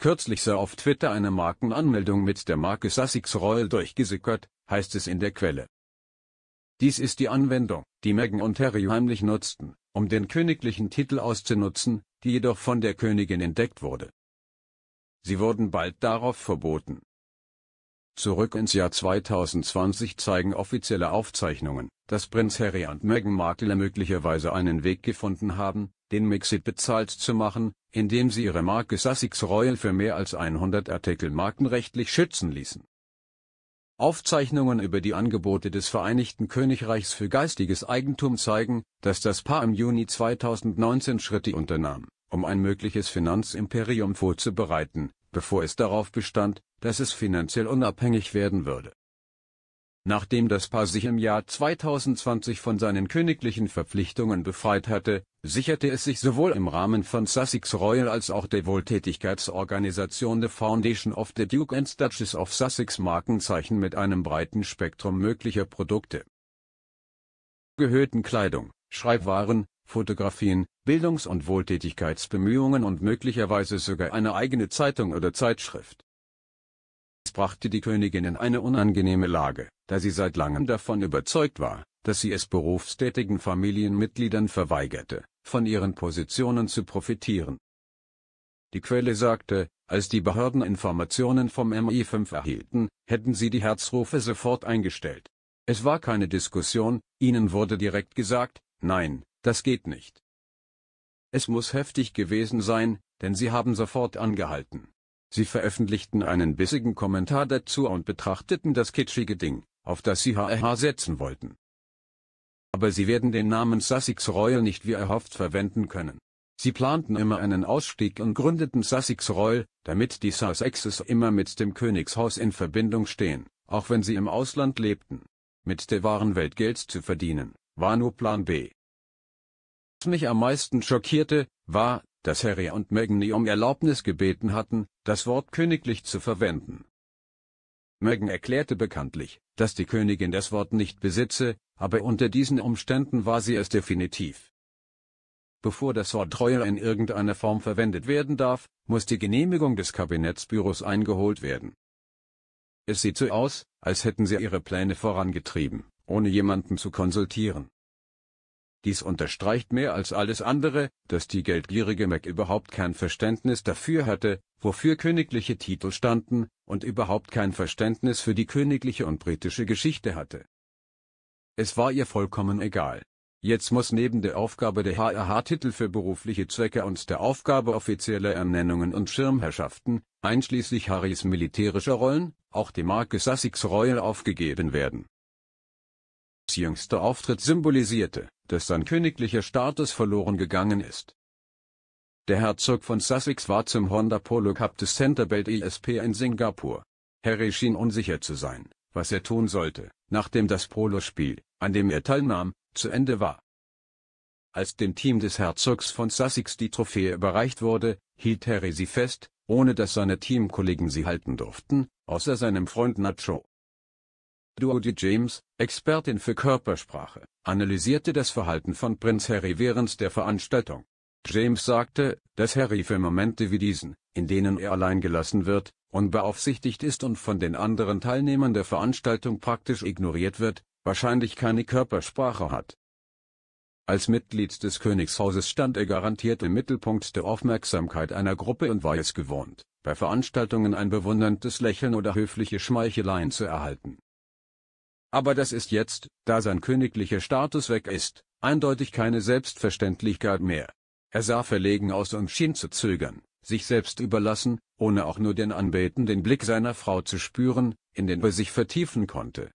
Kürzlich sei auf Twitter eine Markenanmeldung mit der Marke Sussex Royal durchgesickert, heißt es in der Quelle. Dies ist die Anwendung, die Meghan und Harry heimlich nutzten, um den königlichen Titel auszunutzen, die jedoch von der Königin entdeckt wurde. Sie wurden bald darauf verboten. Zurück ins Jahr 2020 zeigen offizielle Aufzeichnungen, dass Prinz Harry und Meghan Markle möglicherweise einen Weg gefunden haben, den Mixit bezahlt zu machen, indem sie ihre Marke Sussex Royal für mehr als 100 Artikel markenrechtlich schützen ließen. Aufzeichnungen über die Angebote des Vereinigten Königreichs für geistiges Eigentum zeigen, dass das Paar im Juni 2019 Schritte unternahm, um ein mögliches Finanzimperium vorzubereiten, bevor es darauf bestand, dass es finanziell unabhängig werden würde Nachdem das Paar sich im Jahr 2020 von seinen königlichen Verpflichtungen befreit hatte, sicherte es sich sowohl im Rahmen von Sussex Royal als auch der Wohltätigkeitsorganisation The Foundation of the Duke and Duchess of Sussex Markenzeichen mit einem breiten Spektrum möglicher Produkte. Gehörten Kleidung, Schreibwaren, Fotografien, Bildungs- und Wohltätigkeitsbemühungen und möglicherweise sogar eine eigene Zeitung oder Zeitschrift brachte die Königin in eine unangenehme Lage, da sie seit langem davon überzeugt war, dass sie es berufstätigen Familienmitgliedern verweigerte, von ihren Positionen zu profitieren. Die Quelle sagte, als die Behörden Informationen vom MI5 erhielten, hätten sie die Herzrufe sofort eingestellt. Es war keine Diskussion, ihnen wurde direkt gesagt, nein, das geht nicht. Es muss heftig gewesen sein, denn sie haben sofort angehalten. Sie veröffentlichten einen bissigen Kommentar dazu und betrachteten das kitschige Ding, auf das sie HRH setzen wollten. Aber sie werden den Namen Sussex Royal nicht wie erhofft verwenden können. Sie planten immer einen Ausstieg und gründeten Sussex Royal, damit die Sussexes immer mit dem Königshaus in Verbindung stehen, auch wenn sie im Ausland lebten. Mit der wahren Welt Geld zu verdienen, war nur Plan B. Was mich am meisten schockierte, war, dass Harry und Meghan nie um Erlaubnis gebeten hatten, das Wort königlich zu verwenden. Meghan erklärte bekanntlich, dass die Königin das Wort nicht besitze, aber unter diesen Umständen war sie es definitiv. Bevor das Wort Treue in irgendeiner Form verwendet werden darf, muss die Genehmigung des Kabinettsbüros eingeholt werden. Es sieht so aus, als hätten sie ihre Pläne vorangetrieben, ohne jemanden zu konsultieren. Dies unterstreicht mehr als alles andere, dass die geldgierige Mac überhaupt kein Verständnis dafür hatte, wofür königliche Titel standen, und überhaupt kein Verständnis für die königliche und britische Geschichte hatte. Es war ihr vollkommen egal. Jetzt muss neben der Aufgabe der HRH-Titel für berufliche Zwecke und der Aufgabe offizieller Ernennungen und Schirmherrschaften, einschließlich Harrys militärischer Rollen, auch die Marke Sussex Royal aufgegeben werden. Das jüngste Auftritt symbolisierte, dass sein königlicher Status verloren gegangen ist. Der Herzog von Sussex war zum Honda Polo Cup des Centerbelt ESP in Singapur. Harry schien unsicher zu sein, was er tun sollte, nachdem das Polospiel, an dem er teilnahm, zu Ende war. Als dem Team des Herzogs von Sussex die Trophäe überreicht wurde, hielt Harry sie fest, ohne dass seine Teamkollegen sie halten durften, außer seinem Freund Nacho. Dodi James, Expertin für Körpersprache, analysierte das Verhalten von Prinz Harry während der Veranstaltung. James sagte, dass Harry für Momente wie diesen, in denen er allein gelassen wird, unbeaufsichtigt ist und von den anderen Teilnehmern der Veranstaltung praktisch ignoriert wird, wahrscheinlich keine Körpersprache hat. Als Mitglied des Königshauses stand er garantiert im Mittelpunkt der Aufmerksamkeit einer Gruppe und war es gewohnt, bei Veranstaltungen ein bewunderndes Lächeln oder höfliche Schmeicheleien zu erhalten. Aber das ist jetzt, da sein königlicher Status weg ist, eindeutig keine Selbstverständlichkeit mehr. Er sah verlegen aus und schien zu zögern, sich selbst überlassen, ohne auch nur den Anbeten den Blick seiner Frau zu spüren, in den er sich vertiefen konnte.